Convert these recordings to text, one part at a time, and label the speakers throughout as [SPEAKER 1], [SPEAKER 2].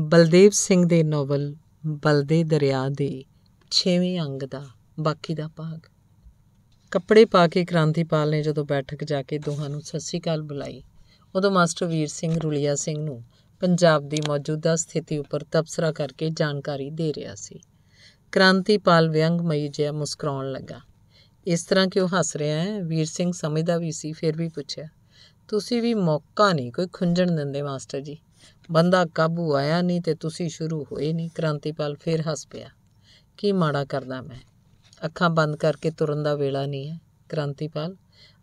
[SPEAKER 1] ਬਲਦੇਵ ਸਿੰਘ ਦੇ ਨੋਵਲ ਬਲਦੇ ਦਰਿਆ ਦੇ 6ਵੇਂ ਅੰਗ ਦਾ ਬਾਕੀ ਦਾ ਭਾਗ ਕੱਪੜੇ ਪਾ ਕੇ ਕ੍ਰਾਂਤੀਪਾਲ ਨੇ ਜਦੋਂ ਬੈਠਕ ਜਾ ਕੇ ਦੋਹਾਂ ਨੂੰ ਸਤਿ ਸ੍ਰੀ ਅਕਾਲ ਬੁਲਾਈ ਉਦੋਂ ਮਾਸਟਰ ਵੀਰ ਸਿੰਘ ਰੁਲੀਆ ਸਿੰਘ ਨੂੰ ਪੰਜਾਬ ਦੀ ਮੌਜੂਦਾ ਸਥਿਤੀ ਉੱਪਰ ਤਬਸਰਾ ਕਰਕੇ ਜਾਣਕਾਰੀ ਦੇ ਰਿਹਾ ਸੀ ਕ੍ਰਾਂਤੀਪਾਲ ਵਿਅੰਗਮਈ ਜਿਹਾ ਮੁਸਕਰਾਉਣ ਲੱਗਾ ਇਸ ਤਰ੍ਹਾਂ ਕਿ ਉਹ ਹੱਸ ਰਿਹਾ ਹੈ ਵੀਰ ਸਿੰਘ ਸਮਝਦਾ ਵੀ ਸੀ ਫਿਰ ਵੀ ਪੁੱਛਿਆ ਤੁਸੀਂ ਵੀ ਮੌਕਾ ਨਹੀਂ ਕੋਈ ਖੁੰਝਣ ਦਿੰਦੇ ਮਾਸਟਰ ਜੀ ਬੰਦਾ ਕਾਬੂ ਆਇਆ ਨਹੀਂ ਤੇ ਤੁਸੀਂ ਸ਼ੁਰੂ ਹੋਏ ਨਹੀਂ ਕ੍ਰਾਂਤੀਪਾਲ ਫੇਰ ਹੱਸ ਪਿਆ ਕੀ ਮਾੜਾ ਕਰਦਾ ਮੈਂ ਅੱਖਾਂ ਬੰਦ ਕਰਕੇ ਤੁਰਨ ਦਾ ਵੇਲਾ ਨਹੀਂ ਹੈ ਕ੍ਰਾਂਤੀਪਾਲ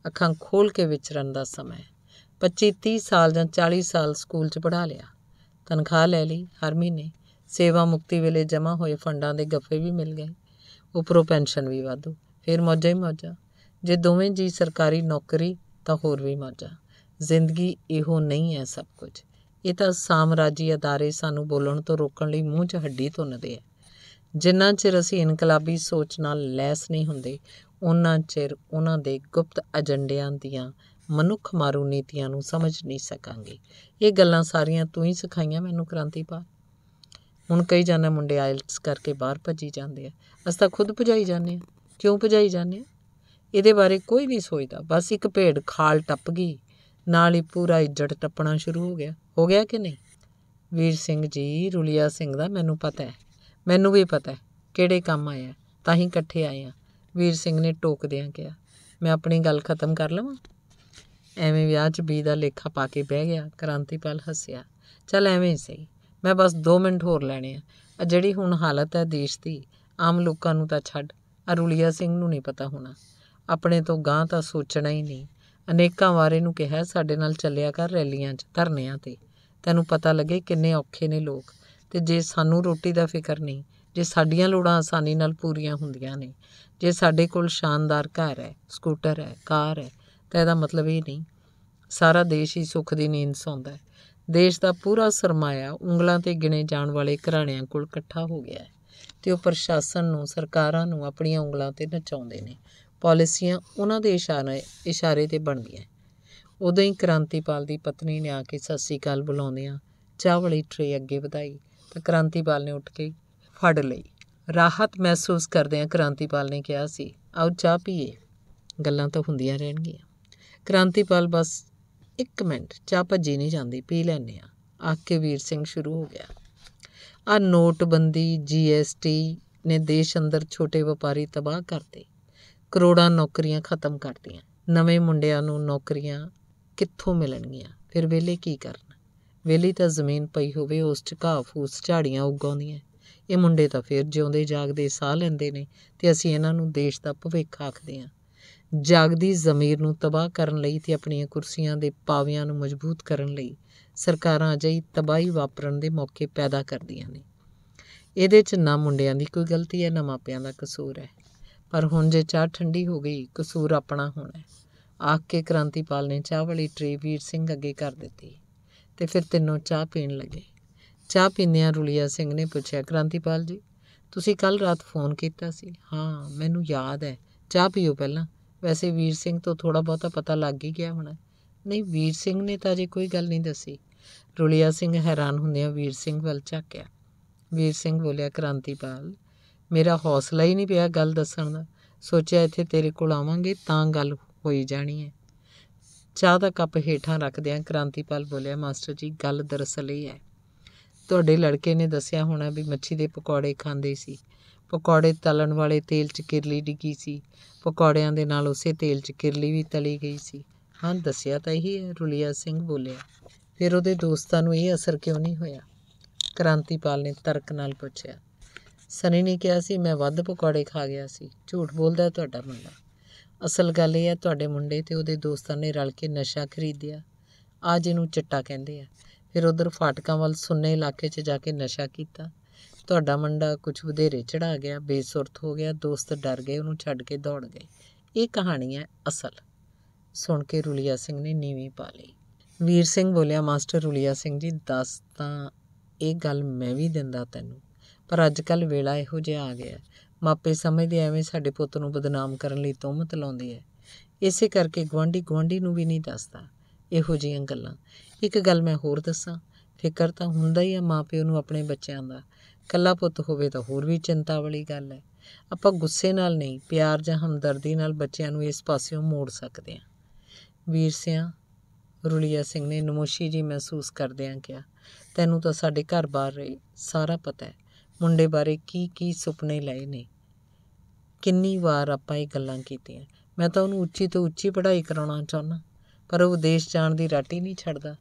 [SPEAKER 1] ਅੱਖਾਂ ਖੋਲ ਕੇ ਵਿਚਰਨ ਦਾ ਸਮਾਂ ਹੈ 25 30 ਸਾਲ ਜਾਂ 40 ਸਾਲ ਸਕੂਲ 'ਚ ਪੜਾ ਲਿਆ ਤਨਖਾਹ ਲੈ ਲਈ ਹਰ ਮਹੀਨੇ ਸੇਵਾ ਮੁਕਤੀ ਵੇਲੇ ਜਮ੍ਹਾਂ ਹੋਏ ਫੰਡਾਂ ਦੇ ਗੱਫੇ ਵੀ ਮਿਲ ਗਏ ਉਪਰੋਂ ਪੈਨਸ਼ਨ ਵੀ ਵਾਧੂ ਫਿਰ ਮੌਜਾ ਹੀ ਮੌਜਾ ਜੇ ਦੋਵੇਂ ਜੀ ਸਰਕਾਰੀ ਨੌਕਰੀ ਤਾਂ ਹੋਰ ਵੀ ਮੌਜਾ ਜ਼ਿੰਦਗੀ ਇਹੋ ਨਹੀਂ ਹੈ ਸਭ ਕੁਝ ਇਹ ਤਾਂ ਸਾਮਰਾਜੀ ادارے ਸਾਨੂੰ ਬੋਲਣ ਤੋਂ ਰੋਕਣ ਲਈ ਮੂੰਹ 'ਚ ਹੱਡੀ ਤੁੰਨਦੇ ਆ ਜਿੰਨਾ ਚਿਰ ਅਸੀਂ ਇਨਕਲਾਬੀ ਸੋਚ ਨਾਲ ਲੈਸ ਨਹੀਂ ਹੁੰਦੇ ਉਹਨਾਂ ਚਿਰ ਉਹਨਾਂ ਦੇ ਗੁਪਤ ਏਜੰਡਿਆਂ ਦੀਆਂ ਮਨੁੱਖ ਮਾਰੂ ਨੀਤੀਆਂ ਨੂੰ ਸਮਝ ਨਹੀਂ ਸਕਾਂਗੇ ਇਹ ਗੱਲਾਂ ਸਾਰੀਆਂ ਤੂੰ ਹੀ ਸਿਖਾਈਆਂ ਮੈਨੂੰ ਕ੍ਰਾਂਤੀ ਪਾ ਹੁਣ ਕਈ ਜਾਨੇ ਮੁੰਡੇ ਆਇਲਟਸ ਕਰਕੇ ਬਾਹਰ ਭੱਜੀ ਜਾਂਦੇ ਆ ਅਸੀਂ ਤਾਂ ਖੁਦ ਭਜਾਈ ਜਾਂਦੇ ਆ ਕਿਉਂ ਭਜਾਈ ਜਾਂਦੇ ਆ ਇਹਦੇ ਬਾਰੇ ਕੋਈ ਨਹੀਂ ਸੋਚਦਾ ਬਸ ਇੱਕ ਭੇਡ ਖਾਲ ਟੱਪ ਗਈ ਨਾਲ ਹੀ ਪੂਰਾ ਇੱਜੜ ਟੱਪਣਾ ਸ਼ੁਰੂ ਹੋ ਗਿਆ ਹੋ ਗਿਆ ਕਿ ਨਹੀਂ ਵੀਰ ਸਿੰਘ ਜੀ ਰੁਲੀਆ ਸਿੰਘ ਦਾ ਮੈਨੂੰ ਪਤਾ ਹੈ ਮੈਨੂੰ ਵੀ ਪਤਾ ਹੈ ਕਿਹੜੇ ਕੰਮ ਆਇਆ ਤਾਂ ਹੀ ਇਕੱਠੇ ਆਏ ਆ ਵੀਰ ਸਿੰਘ ਨੇ ਟੋਕਦਿਆਂ ਕਿਹਾ ਮੈਂ ਆਪਣੀ ਗੱਲ ਖਤਮ ਕਰ ਲਵਾਂ ਐਵੇਂ ਵਿਆਹ 'ਚ ਬੀ ਦਾ ਲੇਖਾ ਪਾ ਕੇ ਬਹਿ ਗਿਆ ਕ੍ਰਾਂਤੀਪਾਲ ਹੱਸਿਆ ਚੱਲ ਐਵੇਂ ਹੀ ਸਹੀ ਮੈਂ ਬਸ 2 ਮਿੰਟ ਹੋਰ ਲੈਣੇ ਆ ਅ ਜਿਹੜੀ ਹੁਣ ਹਾਲਤ ਹੈ ਦੇਸ਼ ਦੀ ਆਮ ਲੋਕਾਂ ਨੂੰ ਤਾਂ ਛੱਡ ਅਰੁਲੀਆ ਸਿੰਘ ਨੂੰ ਨਹੀਂ ਪਤਾ ਹੋਣਾ ਆਪਣੇ ਤੋਂ ਗਾਂ ਤਾਂ ਸੋਚਣਾ ਹੀ ਨਹੀਂ ਅਨੇਕਾਂ ਵਾਰ ਇਹਨੂੰ ਕਿਹਾ ਸਾਡੇ ਨਾਲ ਚੱਲਿਆ ਕਰ ਰੈਲੀਆਂ 'ਚ ਧਰਨਿਆਂ ਤੇ ਤੈਨੂੰ ਪਤਾ ਲੱਗੇ ਕਿੰਨੇ ਔਖੇ ਨੇ ਲੋਕ ਤੇ ਜੇ ਸਾਨੂੰ ਰੋਟੀ ਦਾ ਫਿਕਰ ਨਹੀਂ ਜੇ ਸਾਡੀਆਂ ਲੋੜਾਂ ਆਸਾਨੀ ਨਾਲ ਪੂਰੀਆਂ ਹੁੰਦੀਆਂ ਨੇ ਜੇ ਸਾਡੇ ਕੋਲ ਸ਼ਾਨਦਾਰ ਘਰ ਹੈ ਸਕੂਟਰ ਹੈ ਕਾਰ ਹੈ ਤਾਂ ਇਹਦਾ ਮਤਲਬ ਇਹ ਨਹੀਂ ਸਾਰਾ ਦੇਸ਼ ਹੀ ਸੁੱਖ ਦੀ ਨੀਂਦ ਸੌਂਦਾ ਹੈ ਦੇਸ਼ ਦਾ ਪੂਰਾ ਸਰਮਾਇਆ ਉਂਗਲਾਂ ਤੇ ਗਿਣੇ ਜਾਣ ਵਾਲੇ ਘਰਾਣਿਆਂ ਕੋਲ ਇਕੱਠਾ ਹੋ ਗਿਆ ਹੈ ਤੇ ਉਹ ਪ੍ਰਸ਼ਾਸਨ ਨੂੰ ਸਰਕਾਰਾਂ ਨੂੰ ਆਪਣੀਆਂ ਉਂਗਲਾਂ ਤੇ ਨਚਾਉਂਦੇ ਨੇ ਪਾਲਿਸੀਆਂ ਉਹਨਾਂ ਦੇ ਇਸ਼ਾਰੇ ਇਸ਼ਾਰੇ ਤੇ ਬਣਦੀਆਂ ਉਦੋਂ ਹੀ ਕ੍ਰਾਂਤੀਪਾਲ ਦੀ ਪਤਨੀ ਨੇ ਆ ਕੇ ਸੱਸੀ ਕਾਲ ਬੁਲਾਉਂਦੇ ਆ ਚਾਹ ਵਾਲੀ ਟਰੇ ਅੱਗੇ ਵਧਾਈ ਤਾਂ ਕ੍ਰਾਂਤੀਪਾਲ ਨੇ ਉੱਠ ਕੇ ਫੜ ਲਈ ਰਾਹਤ ਮਹਿਸੂਸ ਕਰਦੇ ਆ ਕ੍ਰਾਂਤੀਪਾਲ ਨੇ ਕਿਹਾ ਸੀ ਆਓ ਚਾਹ ਪੀਏ ਗੱਲਾਂ ਤਾਂ ਹੁੰਦੀਆਂ ਰਹਿਣਗੀਆਂ ਕ੍ਰਾਂਤੀਪਾਲ ਬਸ 1 ਮਿੰਟ ਚਾਹ ਭੱਜੀ ਨਹੀਂ ਜਾਂਦੀ ਪੀ ਲੈਣੇ ਆ ਆ ਕੇ ਵੀਰ ਸਿੰਘ ਸ਼ੁਰੂ ਹੋ ਗਿਆ ਆ ਨੋਟਬੰਦੀ ਜੀਐਸਟੀ ਨੇ ਦੇਸ਼ ਅੰਦਰ ਛੋਟੇ ਵਪਾਰੀ ਤਬਾਹ ਕਰਤੇ ਕਰੋੜਾਂ ਨੌਕਰੀਆਂ ਖਤਮ ਕਰਤੀਆਂ ਨਵੇਂ ਮੁੰਡਿਆਂ ਨੂੰ ਨੌਕਰੀਆਂ ਕਿੱਥੋਂ ਮਿਲਣਗੀਆਂ ਫਿਰ ਵੇਲੇ ਕੀ ਕਰਨ ਵੇਲੇ ਤਾਂ ਜ਼ਮੀਨ ਪਈ ਹੋਵੇ ਉਸ 'ਚ ਘਾਹ ਫੂਸ ਝਾੜੀਆਂ ਉਗਾਉਂਦੀਆਂ ਇਹ ਮੁੰਡੇ ਤਾਂ ਫਿਰ ਜਿਉਂਦੇ ਜਾਗਦੇ ਸਾਹ ਲੈਂਦੇ ਨੇ ਤੇ ਅਸੀਂ ਇਹਨਾਂ ਨੂੰ ਦੇਸ਼ ਦਾ ਭਵਿੱਖ ਆਖਦੇ ਹਾਂ ਜਾਗਦੀ ਜ਼ਮੀਰ ਨੂੰ ਤਬਾਹ ਕਰਨ ਲਈ ਤੇ ਆਪਣੀਆਂ ਕੁਰਸੀਆਂ ਦੇ ਪਾਵਿਆਂ ਨੂੰ ਮਜ਼ਬੂਤ ਕਰਨ ਲਈ ਸਰਕਾਰਾਂ ਅਜਿਹੀ ਤਬਾਹੀ ਵਾਪਰਨ ਦੇ ਮੌਕੇ ਪੈਦਾ ਕਰਦੀਆਂ ਨੇ ਇਹਦੇ 'ਚ ਨਾ ਮੁੰਡਿਆਂ ਦੀ ਕੋਈ ਗਲਤੀ ਹੈ ਨਾ ਮਾਪਿਆਂ ਦਾ ਕਸੂਰ ਹੈ ਪਰ ਹੁਣ ਜੇ ਚਾਹ ਠੰਡੀ ਹੋ ਗਈ ਕਸੂਰ ਆਪਣਾ ਹੋਣਾ ਹੈ ਆਖ ਕੇ ਕ੍ਰਾਂਤੀਪਾਲ ਨੇ ਚਾਹ ਵਾਲੀ ਟਰੇ ਵੀਰ ਸਿੰਘ ਅੱਗੇ ਕਰ ਦਿੱਤੀ ਤੇ ਫਿਰ ਤਿੰਨੋਂ ਚਾਹ ਪੀਣ ਲੱਗੇ ਚਾਹ ਪੀਂਦਿਆਂ ਰੁਲੀਆ ਸਿੰਘ ਨੇ ਪੁੱਛਿਆ ਕ੍ਰਾਂਤੀਪਾਲ ਜੀ ਤੁਸੀਂ ਕੱਲ ਰਾਤ ਫੋਨ ਕੀਤਾ ਸੀ ਹਾਂ ਮੈਨੂੰ ਯਾਦ ਹੈ ਚਾਹ ਪੀਓ ਪਹਿਲਾਂ ਵੈਸੇ ਵੀਰ ਸਿੰਘ ਤੋਂ ਥੋੜਾ ਬਹੁਤਾ ਪਤਾ ਲੱਗ ਹੀ ਗਿਆ ਹੁਣ ਨਹੀਂ ਵੀਰ ਸਿੰਘ ਨੇ ਤਾਂ ਜੇ ਕੋਈ ਗੱਲ ਨਹੀਂ ਦੱਸੀ ਰੁਲੀਆ ਸਿੰਘ ਹੈਰਾਨ ਹੁੰਦਿਆਂ ਵੀਰ ਸਿੰਘ ਵੱਲ ਝਾਕਿਆ ਵੀਰ ਸਿੰਘ ਬੋਲਿਆ ਕ੍ਰਾਂਤੀਪਾਲ ਮੇਰਾ ਹੌਸਲਾ ਹੀ ਨਹੀਂ ਪਿਆ ਗੱਲ ਦੱਸਣ ਦਾ ਸੋਚਿਆ ਇੱਥੇ ਤੇਰੇ ਕੋਲ ਆਵਾਂਗੇ ਤਾਂ ਗੱਲ ਹੋਈ ਜਾਣੀ ਹੈ ਚਾਹ ਦਾ ਕੱਪ ਹੇਠਾਂ ਰੱਖਦਿਆਂ ਕ੍ਰਾਂਤੀਪਾਲ ਬੋਲਿਆ ਮਾਸਟਰ ਜੀ ਗੱਲ ਦਰਸਲ ਹੀ ਹੈ ਤੁਹਾਡੇ ਲੜਕੇ ਨੇ ਦੱਸਿਆ ਹੋਣਾ ਵੀ ਮੱਛੀ ਦੇ ਪਕੌੜੇ ਖਾਂਦੇ ਸੀ ਪਕੌੜੇ ਤਲਣ ਵਾਲੇ ਤੇਲ 'ਚ ਕਿਰਲੀ ਡਿੱਗੀ ਸੀ ਪਕੌੜਿਆਂ ਦੇ ਨਾਲ ਉਸੇ ਤੇਲ 'ਚ ਕਿਰਲੀ ਵੀ ਤਲੀ ਗਈ ਸੀ ਹਾਂ ਦੱਸਿਆ ਤਾਂ ਇਹੀ ਹੈ ਰੁਲੀਆ ਸਿੰਘ ਬੋਲਿਆ ਫਿਰ ਉਹਦੇ ਦੋਸਤਾਂ ਨੂੰ ਇਹ ਅਸਰ ਕਿਉਂ ਨਹੀਂ ਹੋਇਆ ਕ੍ਰਾਂਤੀਪਾਲ ਨੇ ਤਰਕ ਨਾਲ ਪੁੱਛਿਆ ਸਨੀ ਨੇ ਕਿਹਾ ਸੀ ਮੈਂ ਵੱਧ ਪਕੌੜੇ ਖਾ ਗਿਆ ਸੀ ਝੂਠ ਬੋਲਦਾ ਤੁਹਾਡਾ ਮੁੰਡਾ ਅਸਲ ਗੱਲ ਇਹ ਹੈ ਤੁਹਾਡੇ ਮੁੰਡੇ ਤੇ ਉਹਦੇ ਦੋਸਤਾਂ ਨੇ ਰਲ ਕੇ ਨਸ਼ਾ ਖਰੀਦਿਆ ਆ ਜਿਹਨੂੰ ਚਿੱਟਾ ਕਹਿੰਦੇ ਆ ਫਿਰ ਉਧਰ ਫਾਟਕਾਂ ਵੱਲ ਸੁੰਨੇ ਇਲਾਕੇ 'ਚ ਜਾ ਕੇ ਨਸ਼ਾ ਕੀਤਾ ਤੁਹਾਡਾ ਮੁੰਡਾ ਕੁਝ ਵਧੇਰੇ ਚੜਾ ਗਿਆ ਬੇਸੁਰਤ ਹੋ ਗਿਆ ਦੋਸਤ ਡਰ ਗਏ ਉਹਨੂੰ ਛੱਡ ਕੇ ਦੌੜ ਗਏ ਇਹ ਕਹਾਣੀ ਹੈ ਅਸਲ ਸੁਣ ਕੇ ਰੁਲੀਆ ਸਿੰਘ ਨੇ ਨੀਵੀਂ ਪਾ ਲਈ ਵੀਰ ਸਿੰਘ ਬੋਲਿਆ ਮਾਸਟਰ ਰੁਲੀਆ ਸਿੰਘ ਜੀ ਦੱਸ ਤਾਂ ਇਹ ਗੱਲ ਮੈਂ ਵੀ ਦਿੰਦਾ ਤੈਨੂੰ ਪਰ ਅੱਜ ਕੱਲ ਵੇਲਾ ਇਹੋ ਜਿਹਾ ਆ ਗਿਆ ਮਾਪੇ ਸਮਝਦੇ ਐਵੇਂ ਸਾਡੇ ਪੁੱਤ ਨੂੰ ਬਦਨਾਮ ਕਰਨ ਲਈ ਤੁਹਮਤ ਲਾਉਂਦੀ ਐ ਇਸੇ ਕਰਕੇ ਗਵਾਂਢੀ ਗਵਾਂਢੀ ਨੂੰ ਵੀ ਨਹੀਂ ਦੱਸਦਾ ਇਹੋ ਜਿਹੀਆਂ ਗੱਲਾਂ ਇੱਕ ਗੱਲ ਮੈਂ ਹੋਰ ਦੱਸਾਂ ਫਿਕਰ ਤਾਂ ਹੁੰਦਾ ਹੀ ਆ ਮਾਪਿਓ ਨੂੰ ਆਪਣੇ ਬੱਚਿਆਂ ਦਾ ਕੱਲਾ ਪੁੱਤ ਹੋਵੇ ਤਾਂ ਹੋਰ ਵੀ ਚਿੰਤਾ ਵਾਲੀ ਗੱਲ ਐ ਆਪਾਂ ਗੁੱਸੇ ਨਾਲ ਨਹੀਂ ਪਿਆਰ ਜਾਂ ਹਮਦਰਦੀ ਨਾਲ ਬੱਚਿਆਂ ਨੂੰ ਇਸ ਪਾਸਿਓਂ ਮੋੜ ਸਕਦੇ ਆ ਵੀਰ ਸਿਆ ਰੁਲੀਆ ਸਿੰਘ ਨੇ ਨਮੋਸ਼ੀ ਜੀ ਮਹਿਸੂਸ ਕਰਦਿਆਂ ਕਿਹਾ ਤੈਨੂੰ ਤਾਂ ਸਾਡੇ ਘਰ-ਬਾਰ ਸਾਰਾ ਪਤਾ ਹੈ ਮੁੰਡੇ ਬਾਰੇ ਕੀ ਕੀ ਸੁਪਨੇ ਲਏ ਨੇ ਕਿੰਨੀ ਵਾਰ ਆਪਾਂ ਇਹ ਗੱਲਾਂ ਕੀਤੀਆਂ ਮੈਂ ਤਾਂ ਉਹਨੂੰ ਉੱਚੀ ਤੋਂ ਉੱਚੀ ਪੜ੍ਹਾਈ ਕਰਾਉਣਾ ਚਾਹੁੰਦਾ ਪਰ ਉਹ ਵਿਦੇਸ਼ ਜਾਣ ਦੀ ਰਾਟੀ ਨਹੀਂ ਛੱਡਦਾ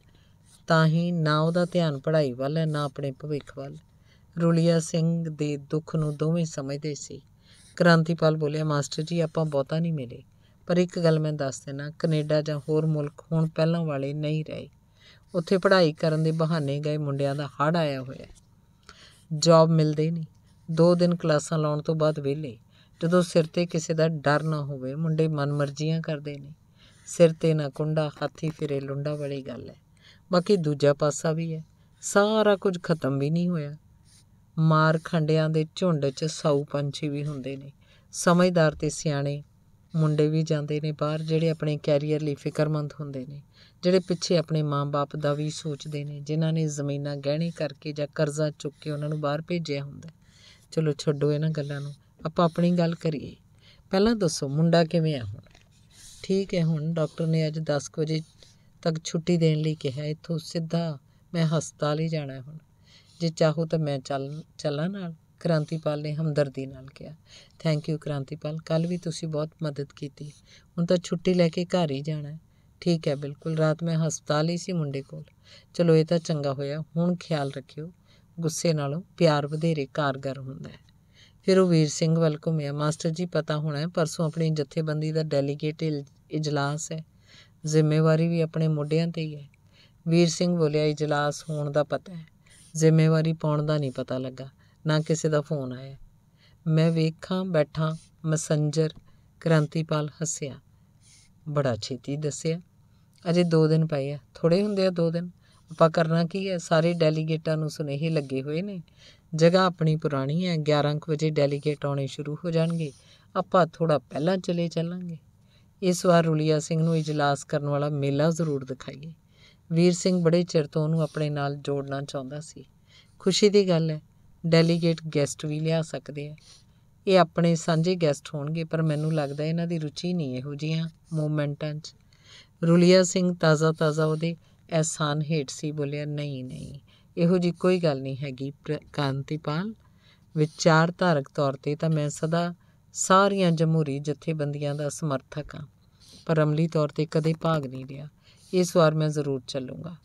[SPEAKER 1] ਤਾਂ ਹੀ ਨਾ ਉਹਦਾ ਧਿਆਨ ਪੜ੍ਹਾਈ ਵੱਲ ਹੈ ਨਾ ਆਪਣੇ ਭਵਿੱਖ ਵੱਲ ਰੁਲੀਆ ਸਿੰਘ ਦੇ ਦੁੱਖ ਨੂੰ ਦੋਵੇਂ ਸਮਝਦੇ ਸੀ ਕ੍ਰਾਂਤੀਪਾਲ ਬੋਲਿਆ ਮਾਸਟਰ ਜੀ ਆਪਾਂ ਬਹੁਤਾ ਨਹੀਂ ਮਿਲੇ ਪਰ ਇੱਕ ਗੱਲ ਮੈਂ ਦੱਸ ਦੇਣਾ ਕੈਨੇਡਾ ਜਾਂ ਹੋਰ ਮੁਲਕ ਹੁਣ ਪਹਿਲਾਂ ਵਾਲੇ ਨਹੀਂ ਰਹੇ ਉੱਥੇ ਪੜ੍ਹਾਈ ਕਰਨ ਦੇ ਬਹਾਨੇ ਗਏ ਮੁੰਡਿਆਂ ਦਾ ਹੜ ਆਇਆ ਹੋਇਆ ਹੈ ਜੌਬ ਮਿਲਦੇ ਨਹੀਂ ਦੋ ਦਿਨ ਕਲਾਸਾਂ ਲਾਉਣ ਤੋਂ ਬਾਅਦ ਵਿਹਲੇ ਜਦੋਂ ਸਿਰ ਤੇ ਕਿਸੇ ਦਾ ਡਰ ਨਾ ਹੋਵੇ ਮੁੰਡੇ ਮਨਮਰਜ਼ੀਆਂ ਕਰਦੇ ਨੇ ਸਿਰ ਤੇ ਨਾ ਕੁੰਡਾ ਹਾਥੀ ਫਿਰੇ ਲੁੰਡਾ ਵਾਲੀ ਗੱਲ ਹੈ ਬਾਕੀ ਦੂਜਾ ਪਾਸਾ ਵੀ ਹੈ ਸਾਰਾ ਕੁਝ ਖਤਮ ਵੀ ਨਹੀਂ ਹੋਇਆ ਮਾਰ ਖੰਡਿਆਂ ਦੇ ਝੁੰਡ 'ਚ ਸੌ ਪੰਛੀ ਵੀ ਹੁੰਦੇ ਨੇ ਸਮਝਦਾਰ ਤੇ ਸਿਆਣੇ ਮੁੰਡੇ ਵੀ ਜਾਂਦੇ ਨੇ ਬਾਹਰ ਜਿਹੜੇ ਆਪਣੇ ਕੈਰੀਅਰ ਲਈ ਫਿਕਰਮੰਦ ਹੁੰਦੇ ਨੇ ਜਿਹੜੇ ਪਿੱਛੇ ਆਪਣੇ ਮਾਂ-ਬਾਪ ਦਾ ਵੀ ਸੋਚਦੇ ਨੇ ਜਿਨ੍ਹਾਂ ਨੇ ਜ਼ਮੀਨਾਂ ਗਹਿਣੇ ਕਰਕੇ ਜਾਂ ਕਰਜ਼ਾ ਚੁੱਕ ਕੇ ਉਹਨਾਂ ਨੂੰ ਬਾਹਰ ਭੇਜਿਆ ਹੁੰਦਾ ਚਲੋ ਛੱਡੋ ਇਹਨਾਂ ਗੱਲਾਂ ਨੂੰ ਆਪਾਂ ਆਪਣੀ ਗੱਲ ਕਰੀਏ ਪਹਿਲਾਂ ਦੱਸੋ ਮੁੰਡਾ ਕਿਵੇਂ ਆ ਹੁਣ ਠੀਕ ਹੈ ਹੁਣ ਡਾਕਟਰ ਨੇ ਅੱਜ 10 ਵਜੇ ਤੱਕ ਛੁੱਟੀ ਦੇਣ ਲਈ ਕਿਹਾ ਇੱਥੋਂ ਸਿੱਧਾ ਮੈਂ ਹਸਪਤਾਲ ਹੀ ਜਾਣਾ ਹੁਣ ਜੇ ਚਾਹੋ ਤਾਂ ਮੈਂ ਚੱਲ ਚੱਲਾਂ ਨਾਲ ਕ੍ਰਾਂਤੀਪਾਲ ਨੇ ਹਮਦਰਦੀ ਨਾਲ ਕਿਹਾ ਥੈਂਕ ਯੂ ਕ੍ਰਾਂਤੀਪਾਲ ਕੱਲ ਵੀ ਤੁਸੀਂ ਬਹੁਤ ਮਦਦ ਕੀਤੀ ਹੁਣ ਤਾਂ ਛੁੱਟੀ ਲੈ ਕੇ ਘਰ ਹੀ ਜਾਣਾ ਹੈ ਠੀਕ ਹੈ ਬਿਲਕੁਲ ਰਾਤ ਮੈਂ ਹਸਪਤਾਲ ਹੀ ਸੀ ਮੁੰਡੇ ਕੋਲ ਚਲੋ ਇਹ ਤਾਂ ਚੰਗਾ ਹੋਇਆ ਹੁਣ ਖਿਆਲ ਰੱਖਿਓ ਗੁੱਸੇ ਨਾਲੋਂ ਪਿਆਰ ਵਧੇਰੇ ਕਾਰਗਰ ਹੁੰਦਾ ਹੈ ਫਿਰ ਉਹ ਵੀਰ ਸਿੰਘ ਵੱਲ ਘੁੰਮਿਆ ਮਾਸਟਰ ਜੀ ਪਤਾ ਹੋਣਾ ਹੈ ਪਰਸੋਂ ਆਪਣੀ ਜਥੇਬੰਦੀ ਦਾ ਡੈਲੀਗੇਟ ਇਜਲਾਸ ਹੈ ਜ਼ਿੰਮੇਵਾਰੀ ਵੀ ਆਪਣੇ ਮੋਢਿਆਂ ਤੇ ਹੀ ਹੈ ਵੀਰ ਸਿੰਘ ਬੋਲਿਆ ਇਜਲਾਸ ਹੋਣ ਦਾ ਪਤਾ ਹੈ ਜ਼ਿੰਮੇਵਾਰੀ ਪਾਉਣ ਦਾ ਨਹੀਂ ਪਤਾ ਲੱਗਾ ਨਾ ਕਿਸੇ ਦਾ ਫੋਨ ਆਇਆ ਮੈਂ ਵੇਖਾਂ ਬੈਠਾਂ ਮਸੰਜਰ ਕ੍ਰਾਂਤੀਪਾਲ ਹੱਸਿਆ ਬੜਾ ਛੇਤੀ ਦੱਸਿਆ ਅਜੇ 2 ਦਿਨ ਪਏ ਆ ਥੋੜੇ ਹੁੰਦੇ ਆ 2 ਦਿਨ ਆਪਾਂ ਕਰਨਾ ਕੀ ਹੈ ਸਾਰੇ ਡੈਲੀਗੇਟਾਂ ਨੂੰ ਸੁਨੇਹੇ ਲੱਗੇ ਹੋਏ ਨੇ ਜਗ੍ਹਾ ਆਪਣੀ ਪੁਰਾਣੀ ਹੈ 11 ਵਜੇ ਡੈਲੀਗੇਟ ਆਉਣੇ ਸ਼ੁਰੂ ਹੋ ਜਾਣਗੇ ਆਪਾਂ ਥੋੜਾ ਪਹਿਲਾਂ ਚਲੇ ਚੱਲਾਂਗੇ ਇਸ ਵਾਰ ਰੁਲੀਆ ਸਿੰਘ ਨੂੰ ਇਜਲਾਸ ਕਰਨ ਵਾਲਾ ਮੇਲਾ ਜ਼ਰੂਰ ਦਿਖਾਈਏ ਵੀਰ ਸਿੰਘ ਬੜੇ ਚਿਰ ਤੋਂ ਉਹਨੂੰ ਆਪਣੇ ਨਾਲ ਜੋੜਨਾ ਚਾਹੁੰਦਾ ਸੀ ਖੁਸ਼ੀ ਦੀ ਗੱਲ ਹੈ ਡੈਲੀਗੇਟ ਗੈਸਟ ਵੀ ਲਿਆ ਸਕਦੇ ਆ ਇਹ ਆਪਣੇ ਸਾਂਝੇ ਗੈਸਟ ਹੋਣਗੇ ਪਰ ਮੈਨੂੰ ਲੱਗਦਾ ਇਹਨਾਂ ਦੀ ਰੁਚੀ ਨਹੀਂ ਇਹੋ ਜੀਆਂ ਮੂਮੈਂਟਾਂ 'ਚ ਰੁਲੀਆ ਸਿੰਘ ਤਾਜ਼ਾ ਤਾਜ਼ਾ ਉਹਦੇ ਐਸਾਨ ਹੇਠ ਸੀ ਬੋਲਿਆ ਨਹੀਂ ਨਹੀਂ ਇਹੋ ਜੀ ਕੋਈ ਗੱਲ ਨਹੀਂ ਹੈਗੀ ਕਾਂਤੀਪਾਲ ਵਿਚਾਰਧਾਰਕ ਤੌਰ ਤੇ ਤਾਂ ਮੈਂ ਸਦਾ ਸਾਰੀਆਂ ਜਮਹੂਰੀ ਜਥੇਬੰਦੀਆਂ ਦਾ ਸਮਰਥਕ ਹਾਂ ਪਰ ਅਮਲੀ ਤੌਰ ਤੇ ਕਦੇ ਭਾਗ ਨਹੀਂ ਲਿਆ ਇਸ ਵਾਰ ਮੈਂ ਜ਼ਰੂਰ ਚੱਲੂੰਗਾ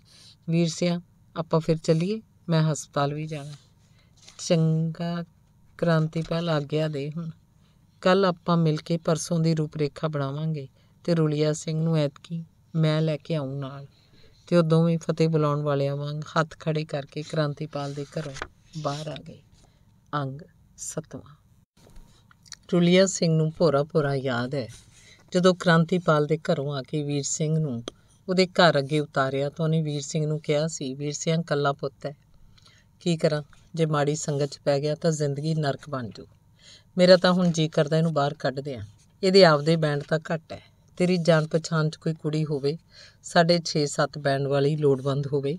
[SPEAKER 1] ਵੀਰ ਸਿਆ ਆਪਾਂ ਫਿਰ ਚੱਲੀਏ ਮੈਂ ਹਸਪਤਾਲ ਵੀ ਜਾਣਾ ਚੰਗਾ ਕ੍ਰਾਂਤੀ ਪਹਿਲ ਆਗਿਆ ਦੇ ਹੁਣ ਕੱਲ ਆਪਾਂ ਮਿਲ ਕੇ ਪਰਸੋਂ ਦੀ ਰੂਪਰੇਖਾ ਬਣਾਵਾਂਗੇ ਤੇ ਰੁਲੀਆ ਸਿੰਘ ਨੂੰ ਐਤਕੀ ਮੈਂ ਲੈ ਕੇ ਆਉਂ ਨਾਲ ਤੇ ਉਹ ਦੋਵੇਂ ਫਤਿਹ ਬੁਲਾਉਣ ਵਾਲਿਆਂ ਵਾਂਗ ਹੱਥ ਖੜੇ ਕਰਕੇ ਕ੍ਰਾਂਤੀਪਾਲ ਦੇ ਘਰੋਂ ਬਾਹਰ ਆ ਗਏ ਅੰਗ 7 ਰੁਲੀਆ ਸਿੰਘ ਨੂੰ ਭੋਰਾ ਭੋਰਾ ਯਾਦ ਹੈ ਜਦੋਂ ਕ੍ਰਾਂਤੀਪਾਲ ਦੇ ਘਰੋਂ ਆ ਕੇ ਵੀਰ ਸਿੰਘ ਨੂੰ ਉਹਦੇ ਘਰ ਅੱਗੇ ਉਤਾਰਿਆ ਤਾਂ ਉਹਨੇ ਵੀਰ ਸਿੰਘ ਨੂੰ ਕਿਹਾ ਸੀ ਵੀਰ ਸਿੰਘ ਕੱਲਾ ਪੁੱਤ ਹੈ ਕੀ ਕਰਾਂ ਜੇ ਮਾੜੀ ਸੰਗਤ 'ਚ ਪੈ ਗਿਆ ਤਾਂ ਜ਼ਿੰਦਗੀ ਨਰਕ ਬਣ ਜੂ ਮੇਰਾ ਤਾਂ ਹੁਣ ਜੀ ਕਰਦਾ ਇਹਨੂੰ ਬਾਹਰ ਕੱਢ ਦਿਆਂ ਇਹਦੇ ਆਪਦੇ ਬੈਂਡ ਤਾਂ ਘੱਟ ਹੈ ਤੇਰੀ ਜਾਣ ਪਛਾਣ 'ਚ ਕੋਈ ਕੁੜੀ ਹੋਵੇ ਸਾਡੇ 6-7 ਬੈਂਡ ਵਾਲੀ ਲੋੜਵੰਦ ਹੋਵੇ